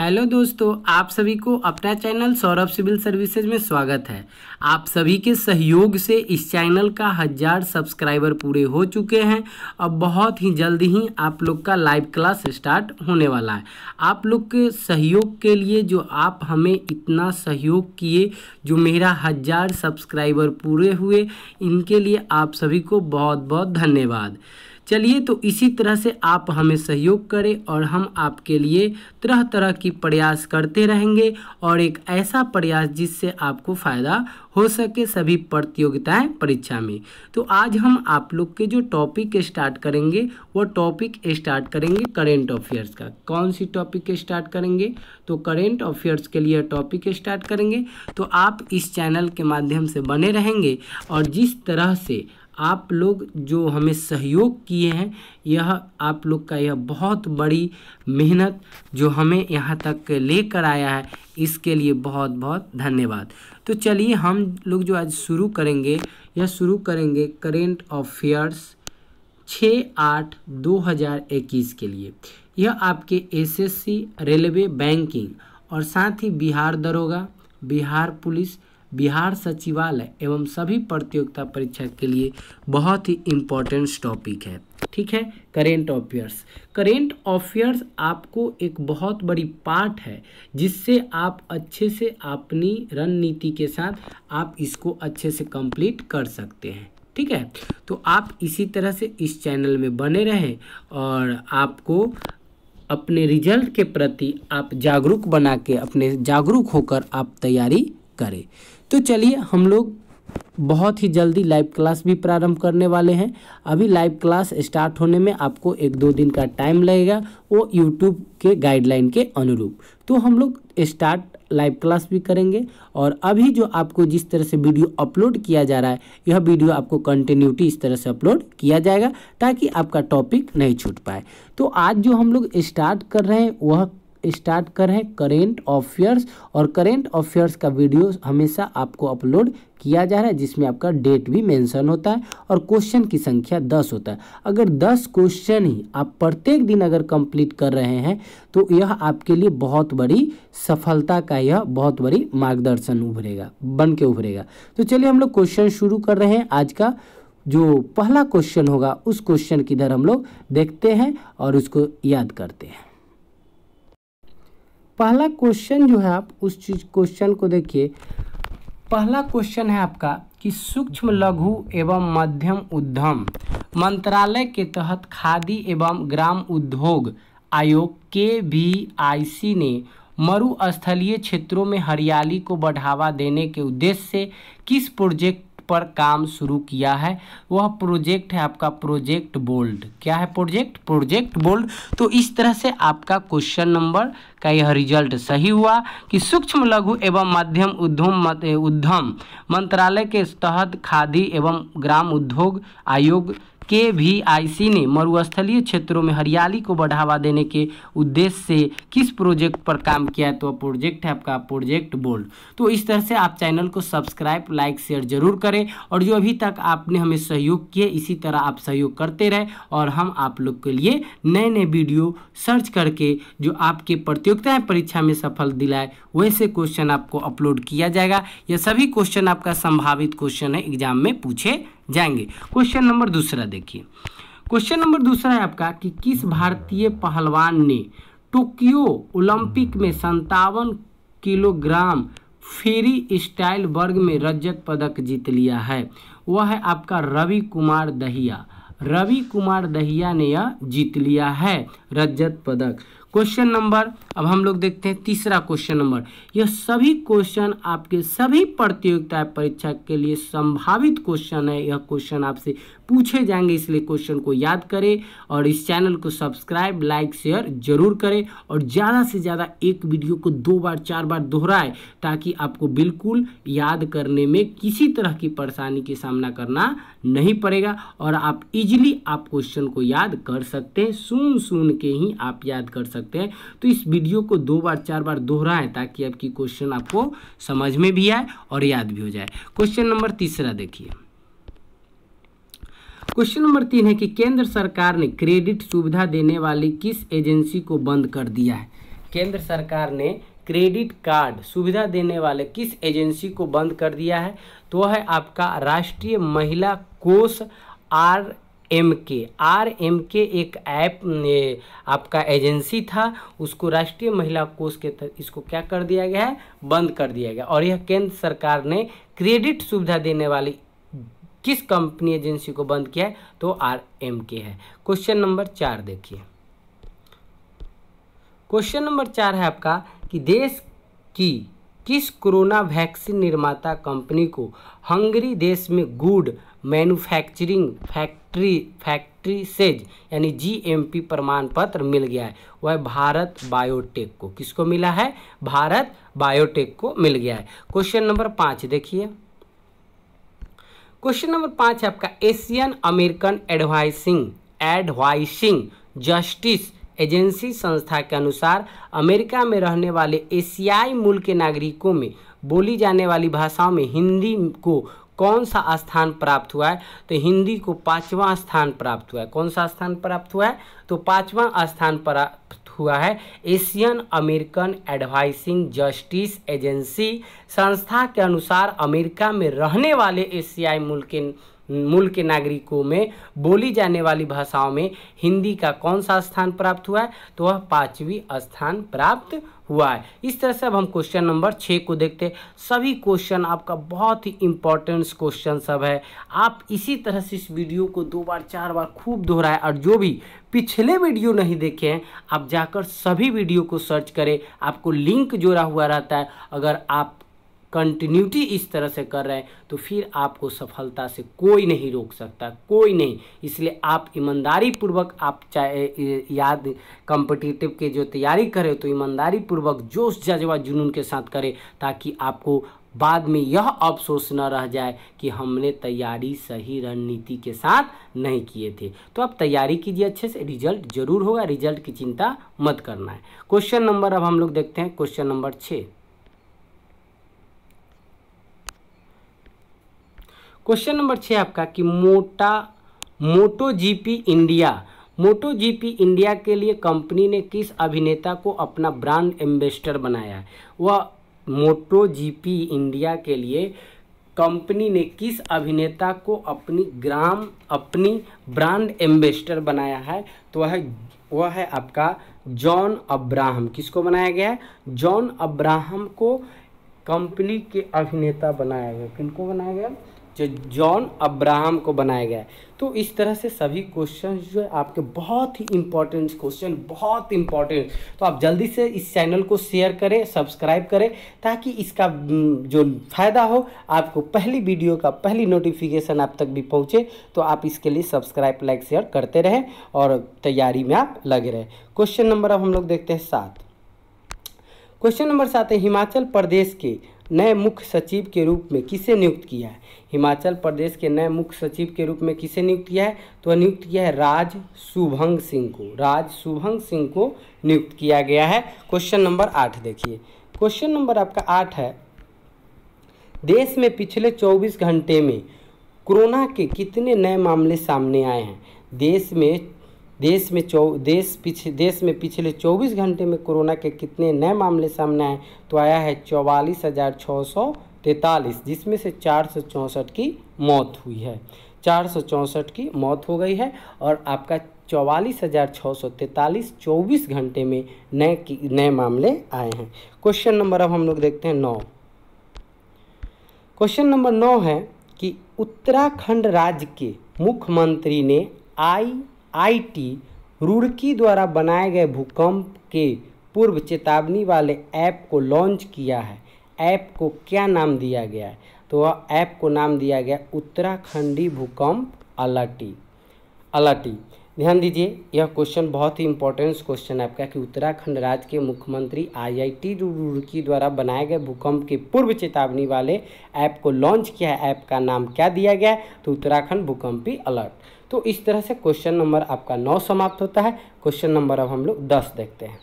hello दोस्तों आप सभी को अपना चैनल सौरभ सिविल सर्विसेज में स्वागत है आप सभी के सहयोग से इस चैनल का हज़ार सब्सक्राइबर पूरे हो चुके हैं और बहुत ही जल्द ही आप लोग का लाइव क्लास स्टार्ट होने वाला है आप लोग के सहयोग के लिए जो आप हमें इतना सहयोग किए जो मेरा हज़ार सब्सक्राइबर पूरे हुए इनके लिए आप सभी को बहुत बहुत धन्यवाद चलिए तो इसी तरह से आप हमें सहयोग करें और हम आपके लिए तरह तरह की प्रयास करते रहेंगे और एक ऐसा प्रयास जिससे आपको फ़ायदा हो सके सभी प्रतियोगिताएं परीक्षा में तो आज हम आप लोग के जो टॉपिक स्टार्ट करेंगे वो टॉपिक स्टार्ट करेंगे करेंट अफेयर्स का कौन सी टॉपिक स्टार्ट करेंगे तो करेंट अफेयर्स के लिए टॉपिक स्टार्ट करेंगे तो आप इस चैनल के माध्यम से बने रहेंगे और जिस तरह से आप लोग जो हमें सहयोग किए हैं यह आप लोग का यह बहुत बड़ी मेहनत जो हमें यहाँ तक लेकर आया है इसके लिए बहुत बहुत धन्यवाद तो चलिए हम लोग जो आज शुरू करेंगे यह शुरू करेंगे करेंट अफेयर्स छः आठ दो हज़ार इक्कीस के लिए यह आपके एसएससी रेलवे बैंकिंग और साथ ही बिहार दरोगा बिहार पुलिस बिहार सचिवालय एवं सभी प्रतियोगिता परीक्षा के लिए बहुत ही इम्पोर्टेंट टॉपिक है ठीक है करेंट ऑफेयर्स करेंट ऑफेयर्स आपको एक बहुत बड़ी पार्ट है जिससे आप अच्छे से अपनी रणनीति के साथ आप इसको अच्छे से कंप्लीट कर सकते हैं ठीक है तो आप इसी तरह से इस चैनल में बने रहें और आपको अपने रिजल्ट के प्रति आप जागरूक बना के अपने जागरूक होकर आप तैयारी करें तो चलिए हम लोग बहुत ही जल्दी लाइव क्लास भी प्रारंभ करने वाले हैं अभी लाइव क्लास स्टार्ट होने में आपको एक दो दिन का टाइम लगेगा वो यूट्यूब के गाइडलाइन के अनुरूप तो हम लोग स्टार्ट लाइव क्लास भी करेंगे और अभी जो आपको जिस तरह से वीडियो अपलोड किया जा रहा है यह वीडियो आपको कंटिन्यूटी इस तरह से अपलोड किया जाएगा ताकि आपका टॉपिक नहीं छूट पाए तो आज जो हम लोग स्टार्ट कर रहे हैं वह स्टार्ट करें करेंट अफेयर्स और करेंट अफेयर्स का वीडियो हमेशा आपको अपलोड किया जा रहा है जिसमें आपका डेट भी मेंशन होता है और क्वेश्चन की संख्या दस होता है अगर दस क्वेश्चन ही आप प्रत्येक दिन अगर कंप्लीट कर रहे हैं तो यह आपके लिए बहुत बड़ी सफलता का यह बहुत बड़ी मार्गदर्शन उभरेगा बन के उभरेगा तो चलिए हम लोग क्वेश्चन शुरू कर रहे हैं आज का जो पहला क्वेश्चन होगा उस क्वेश्चन की इधर हम लोग देखते हैं और उसको याद करते हैं पहला क्वेश्चन जो है आप उस चीज क्वेश्चन को देखिए पहला क्वेश्चन है आपका कि सूक्ष्म लघु एवं मध्यम उद्यम मंत्रालय के तहत खादी एवं ग्राम उद्योग आयोग के भी आई सी ने मरुस्थलीय क्षेत्रों में हरियाली को बढ़ावा देने के उद्देश्य से किस प्रोजेक्ट पर काम शुरू किया है वह प्रोजेक्ट है आपका प्रोजेक्ट बोल्ड क्या है प्रोजेक्ट प्रोजेक्ट बोल्ड तो इस तरह से आपका क्वेश्चन नंबर का यह रिजल्ट सही हुआ कि सूक्ष्म लघु एवं मध्यम उद्यम उद्यम मंत्रालय के तहत खादी एवं ग्राम उद्योग आयोग के वी आई सी ने मरुस्थलीय क्षेत्रों में हरियाली को बढ़ावा देने के उद्देश्य से किस प्रोजेक्ट पर काम किया है तो प्रोजेक्ट है आपका प्रोजेक्ट बोल्ड तो इस तरह से आप चैनल को सब्सक्राइब लाइक शेयर जरूर करें और जो अभी तक आपने हमें सहयोग किए इसी तरह आप सहयोग करते रहे और हम आप लोग के लिए नए नए वीडियो सर्च करके जो आपके प्रतियोगिताएँ परीक्षा में सफल दिलाए वैसे क्वेश्चन आपको अपलोड किया जाएगा यह सभी क्वेश्चन आपका संभावित क्वेश्चन है एग्जाम में पूछे जाएंगे क्वेश्चन नंबर दूसरा देखिए क्वेश्चन नंबर दूसरा है आपका कि किस भारतीय पहलवान ने टोक्यो ओलंपिक में संतावन किलोग्राम फेरी स्टाइल वर्ग में रजत पदक जीत लिया है वह है आपका रवि कुमार दहिया रवि कुमार दहिया ने यह जीत लिया है रजत पदक क्वेश्चन नंबर अब हम लोग देखते हैं तीसरा क्वेश्चन नंबर यह सभी क्वेश्चन आपके सभी प्रतियोगिता परीक्षा के लिए संभावित क्वेश्चन है यह क्वेश्चन आपसे पूछे जाएंगे इसलिए क्वेश्चन को याद करें और इस चैनल को सब्सक्राइब लाइक शेयर जरूर करें और ज़्यादा से ज़्यादा एक वीडियो को दो बार चार बार दोहराएं ताकि आपको बिल्कुल याद करने में किसी तरह की परेशानी का सामना करना नहीं पड़ेगा और आप इजीली आप क्वेश्चन को याद कर सकते हैं सुन सुन के ही आप याद कर सकते सकते हैं तो इस वीडियो को दो बार चार बार दोहराएं ताकि आपकी क्वेश्चन आपको समझ में भी आए और याद भी हो जाए क्वेश्चन नंबर तीसरा देखिए क्वेश्चन नंबर तीन है कि केंद्र सरकार ने क्रेडिट सुविधा देने वाली किस एजेंसी को बंद कर दिया है केंद्र सरकार ने क्रेडिट कार्ड सुविधा देने वाले किस एजेंसी को बंद कर दिया है तो है आपका राष्ट्रीय महिला कोष R M K R M K एक ऐप आपका एजेंसी था उसको राष्ट्रीय महिला कोष के तहत इसको क्या कर दिया गया है बंद कर दिया गया और यह केंद्र सरकार ने क्रेडिट सुविधा देने वाली किस कंपनी एजेंसी को बंद किया है तो आर एम के है क्वेश्चन नंबर चार देखिए क्वेश्चन नंबर चार है आपका कि देश की किस कोरोना वैक्सीन निर्माता कंपनी को हंगरी देश में गुड मैन्युफैक्चरिंग फैक्ट्री फैक्ट्री सेज यानी जीएमपी प्रमाण पत्र मिल गया है वह भारत बायोटेक को किसको मिला है भारत बायोटेक को मिल गया है क्वेश्चन नंबर पाँच देखिए क्वेश्चन नंबर पाँच है आपका Asian American advising advising justice agency संस्था के अनुसार अमेरिका में रहने वाले एशियाई मूल के नागरिकों में बोली जाने वाली भाषाओं में हिंदी को कौन सा स्थान प्राप्त हुआ है तो हिंदी को पांचवा स्थान प्राप्त हुआ है कौन सा स्थान प्राप्त हुआ है तो पाँचवा स्थान प्राप्त हुआ है Asian American advising justice agency संस्था के अनुसार अमेरिका में रहने वाले एशियाई मूल के मूल के नागरिकों में बोली जाने वाली भाषाओं में हिंदी का कौन सा स्थान प्राप्त हुआ है तो वह पाँचवीं स्थान प्राप्त हुआ है इस तरह से अब हम क्वेश्चन नंबर छः को देखते हैं सभी क्वेश्चन आपका बहुत ही इंपॉर्टेंट क्वेश्चन सब है आप इसी तरह से इस वीडियो को दो बार चार बार खूब दोहराएं और जो भी पिछले वीडियो नहीं देखे हैं आप जाकर सभी वीडियो को सर्च करें आपको लिंक जोड़ा हुआ रहता है अगर आप कंटिन्यूटी इस तरह से कर रहे हैं तो फिर आपको सफलता से कोई नहीं रोक सकता कोई नहीं इसलिए आप ईमानदारी पूर्वक आप चाहे याद कॉम्पिटिटिव के जो तैयारी करें तो ईमानदारी पूर्वक जोश जज्बा जुनून के साथ करें ताकि आपको बाद में यह अफसोस न रह जाए कि हमने तैयारी सही रणनीति के साथ नहीं किए थे तो आप तैयारी कीजिए अच्छे से रिजल्ट जरूर होगा रिजल्ट की चिंता मत करना है क्वेश्चन नंबर अब हम लोग देखते हैं क्वेश्चन नंबर छः क्वेश्चन नंबर छः आपका कि मोटा Moto GP India Moto GP India के लिए कंपनी ने किस अभिनेता को अपना ब्रांड एम्बेसडर बनाया है वह मोटो जीपी इंडिया के लिए कंपनी ने किस अभिनेता को अपनी ग्राम अपनी ब्रांड एम्बेसडर बनाया है तो वह वह है आपका जॉन अब्राहम किसको बनाया गया है जॉन अब्राहम को कंपनी के अभिनेता बनाया गया किनको बनाया गया जो जॉन अब्राहम को बनाया गया है तो इस तरह से सभी क्वेश्चन जो है आपके बहुत ही इंपॉर्टेंट क्वेश्चन बहुत इंपॉर्टेंट तो आप जल्दी से इस चैनल को शेयर करें सब्सक्राइब करें ताकि इसका हम्म, जो फ़ायदा हो आपको पहली वीडियो का पहली नोटिफिकेशन आप तक भी पहुँचे तो आप इसके लिए सब्सक्राइब लाइक शेयर करते रहें और तैयारी में आप लगे रहें क्वेश्चन नंबर अब हम लोग देखते हैं सात क्वेश्चन नंबर सात है हिमाचल प्रदेश के नए मुख्य सचिव के रूप में किसे नियुक्त किया है हिमाचल प्रदेश के नए मुख्य सचिव के रूप में किसे नियुक्त किया है तो नियुक्त किया है राज शुभंग सिंह को राज शुभंग सिंह को नियुक्त किया गया है क्वेश्चन नंबर आठ देखिए क्वेश्चन नंबर आपका आठ है देश में पिछले चौबीस घंटे में कोरोना के कितने नए मामले सामने आए हैं देश में देश में चौ देश पिछले देश में पिछले 24 घंटे में कोरोना के कितने नए मामले सामने आए तो आया है चौवालीस हज़ार छः सौ जिसमें से चार सौ चौंसठ की मौत हुई है चार सौ चौंसठ की मौत हो गई है और आपका चौवालीस हज़ार छः सौ चौबीस घंटे में नए नए मामले आए हैं क्वेश्चन नंबर अब हम लोग देखते हैं नौ क्वेश्चन नंबर नौ है कि उत्तराखंड राज्य के मुख्यमंत्री ने आई आईटी रुड़की द्वारा बनाए गए भूकंप के पूर्व चेतावनी वाले ऐप को लॉन्च किया है ऐप को क्या नाम दिया गया है तो वह ऐप को नाम दिया गया उत्तराखंडी भूकंप अलर्टी अलर्टी ध्यान दीजिए यह क्वेश्चन बहुत ही इंपॉर्टेंस क्वेश्चन है आपका कि उत्तराखंड राज्य के मुख्यमंत्री आईआईटी रुड़की द्वारा बनाए गए भूकंप के पूर्व चेतावनी वाले ऐप को लॉन्च किया है ऐप का नाम क्या दिया गया है तो उत्तराखंड भूकंपी अलर्ट तो इस तरह से क्वेश्चन नंबर आपका नौ समाप्त होता है क्वेश्चन नंबर अब हम लोग दस देखते हैं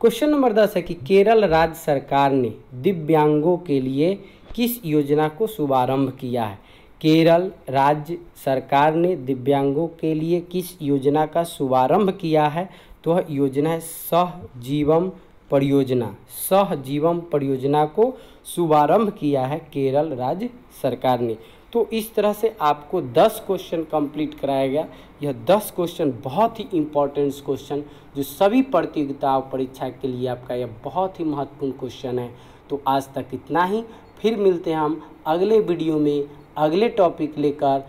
क्वेश्चन नंबर दस है कि केरल राज्य सरकार ने दिव्यांगों के लिए किस योजना को शुभारंभ किया है केरल राज्य सरकार ने दिव्यांगों के लिए किस योजना का शुभारंभ किया है तो वह योजना है सह जीवम परियोजना सह जीवम परियोजना को शुभारंभ किया है केरल राज्य सरकार ने तो इस तरह से आपको 10 क्वेश्चन कंप्लीट कराया गया यह 10 क्वेश्चन बहुत ही इम्पोर्टेंट क्वेश्चन जो सभी प्रतियोगिता परीक्षा के लिए आपका यह बहुत ही महत्वपूर्ण क्वेश्चन है तो आज तक इतना ही फिर मिलते हैं हम अगले वीडियो में अगले टॉपिक लेकर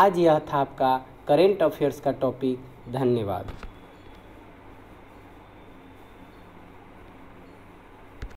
आज यह था आपका करेंट अफेयर्स का टॉपिक धन्यवाद